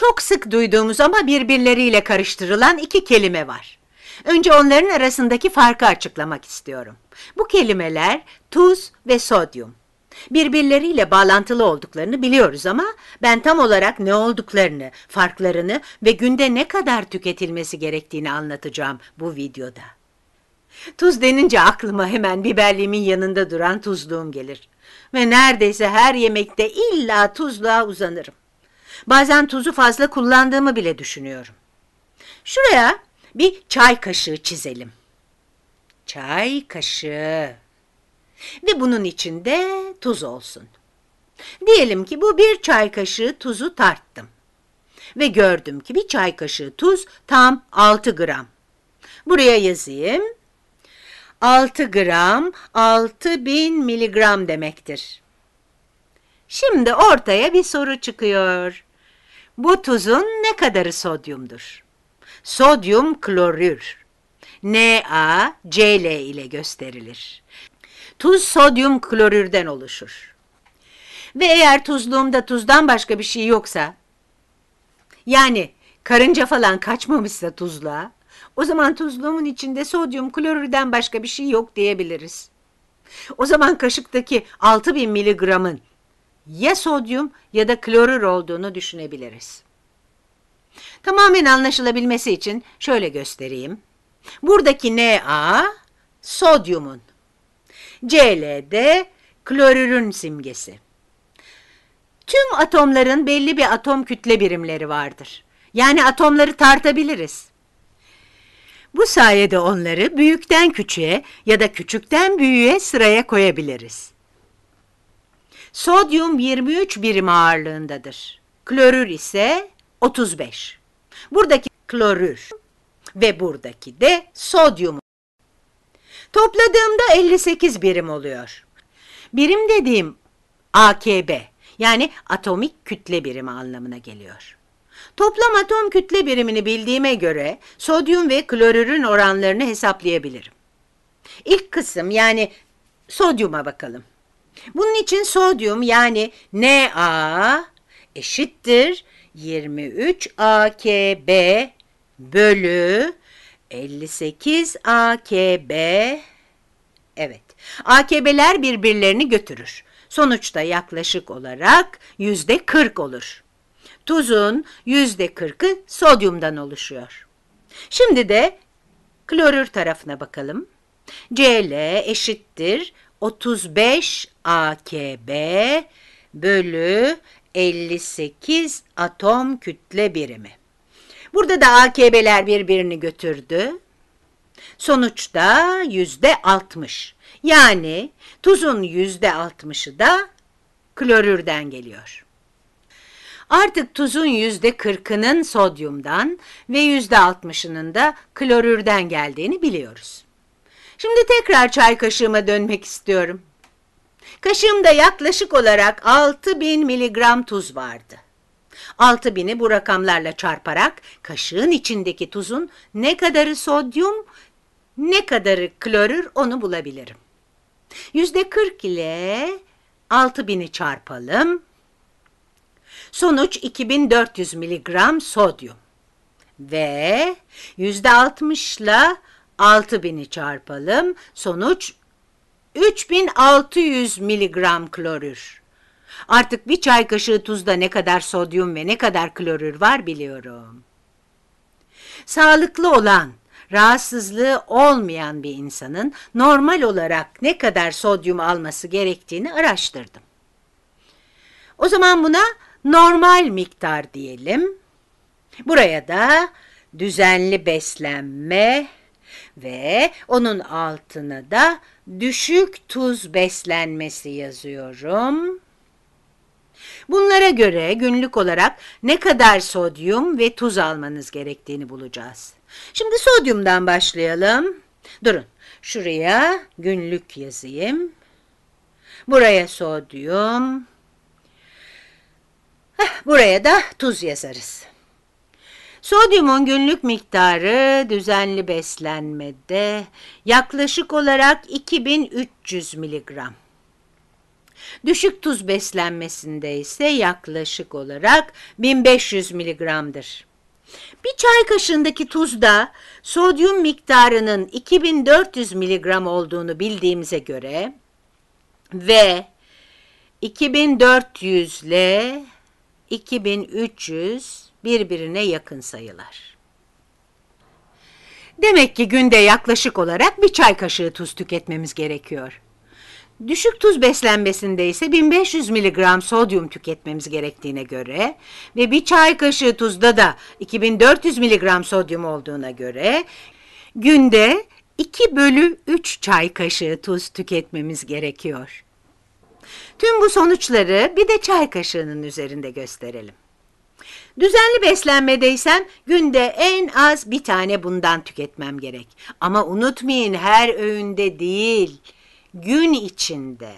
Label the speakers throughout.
Speaker 1: Çok sık duyduğumuz ama birbirleriyle karıştırılan iki kelime var. Önce onların arasındaki farkı açıklamak istiyorum. Bu kelimeler tuz ve sodyum. Birbirleriyle bağlantılı olduklarını biliyoruz ama ben tam olarak ne olduklarını, farklarını ve günde ne kadar tüketilmesi gerektiğini anlatacağım bu videoda. Tuz denince aklıma hemen biberliğimin yanında duran tuzluğum gelir. Ve neredeyse her yemekte illa tuzluğa uzanırım. Bazen tuzu fazla kullandığımı bile düşünüyorum. Şuraya bir çay kaşığı çizelim. Çay kaşığı. Ve bunun içinde tuz olsun. Diyelim ki bu bir çay kaşığı tuzu tarttım. Ve gördüm ki bir çay kaşığı tuz tam 6 gram. Buraya yazayım. 6 gram 6000 miligram demektir. Şimdi ortaya bir soru çıkıyor. Bu tuzun ne kadarı sodyumdur? Sodyum klorür. NaCl ile gösterilir. Tuz sodyum klorürden oluşur. Ve eğer tuzluğumda tuzdan başka bir şey yoksa, yani karınca falan kaçmamışsa tuzluğa, o zaman tuzluğumun içinde sodyum klorürden başka bir şey yok diyebiliriz. O zaman kaşıktaki 6000 miligramın ya sodyum ya da klorür olduğunu düşünebiliriz. Tamamen anlaşılabilmesi için şöyle göstereyim. Buradaki Na sodyumun, Cl de klorürün simgesi. Tüm atomların belli bir atom kütle birimleri vardır. Yani atomları tartabiliriz. Bu sayede onları büyükten küçüğe ya da küçükten büyüğe sıraya koyabiliriz. Sodyum 23 birim ağırlığındadır. Klorür ise 35. Buradaki klorür ve buradaki de sodyum. Topladığımda 58 birim oluyor. Birim dediğim AKB yani atomik kütle birimi anlamına geliyor. Toplam atom kütle birimini bildiğime göre sodyum ve klorürün oranlarını hesaplayabilirim. İlk kısım yani sodyuma bakalım. Bunun için sodyum yani Na eşittir 23 AKB bölü 58 AKB evet AKB'ler birbirlerini götürür. Sonuçta yaklaşık olarak yüzde 40 olur. Tuzun yüzde 40'ı sodyumdan oluşuyor. Şimdi de klorür tarafına bakalım. Cl eşittir 35 AKB bölü 58 atom kütle birimi. Burada da AKB'ler birbirini götürdü. Sonuçta yüzde 60. Yani tuzun yüzde 60'ı da klorürden geliyor. Artık tuzun yüzde 40'ının sodyumdan ve yüzde 60'ının da klorürden geldiğini biliyoruz. Şimdi tekrar çay kaşığıma dönmek istiyorum. Kaşığımda yaklaşık olarak 6000 miligram tuz vardı. 6000'i bu rakamlarla çarparak kaşığın içindeki tuzun ne kadarı sodyum, ne kadarı klorür onu bulabilirim. 40 ile 6000'i çarpalım. Sonuç 2400 miligram sodyum ve 60 ile 6000'i çarpalım. Sonuç 3600 miligram klorür. Artık bir çay kaşığı tuzda ne kadar sodyum ve ne kadar klorür var biliyorum. Sağlıklı olan, rahatsızlığı olmayan bir insanın normal olarak ne kadar sodyum alması gerektiğini araştırdım. O zaman buna normal miktar diyelim. Buraya da düzenli beslenme, ve onun altına da düşük tuz beslenmesi yazıyorum. Bunlara göre günlük olarak ne kadar sodyum ve tuz almanız gerektiğini bulacağız. Şimdi sodyumdan başlayalım. Durun şuraya günlük yazayım. Buraya sodyum. Heh, buraya da tuz yazarız. Sodyumun günlük miktarı düzenli beslenmede yaklaşık olarak 2300 miligram. Düşük tuz beslenmesinde ise yaklaşık olarak 1500 miligramdır. Bir çay kaşığındaki tuzda sodyum miktarının 2400 miligram olduğunu bildiğimize göre ve 2400 ile 2300 birbirine yakın sayılar. Demek ki günde yaklaşık olarak bir çay kaşığı tuz tüketmemiz gerekiyor. Düşük tuz beslenmesinde ise 1500 mg sodyum tüketmemiz gerektiğine göre ve bir çay kaşığı tuzda da 2400 mg sodyum olduğuna göre günde 2 bölü 3 çay kaşığı tuz tüketmemiz gerekiyor. Tüm bu sonuçları bir de çay kaşığının üzerinde gösterelim. Düzenli beslenmedeysem günde en az bir tane bundan tüketmem gerek. Ama unutmayın her öğünde değil, gün içinde.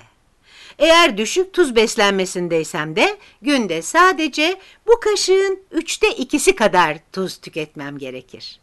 Speaker 1: Eğer düşük tuz beslenmesindeysem de günde sadece bu kaşığın üçte ikisi kadar tuz tüketmem gerekir.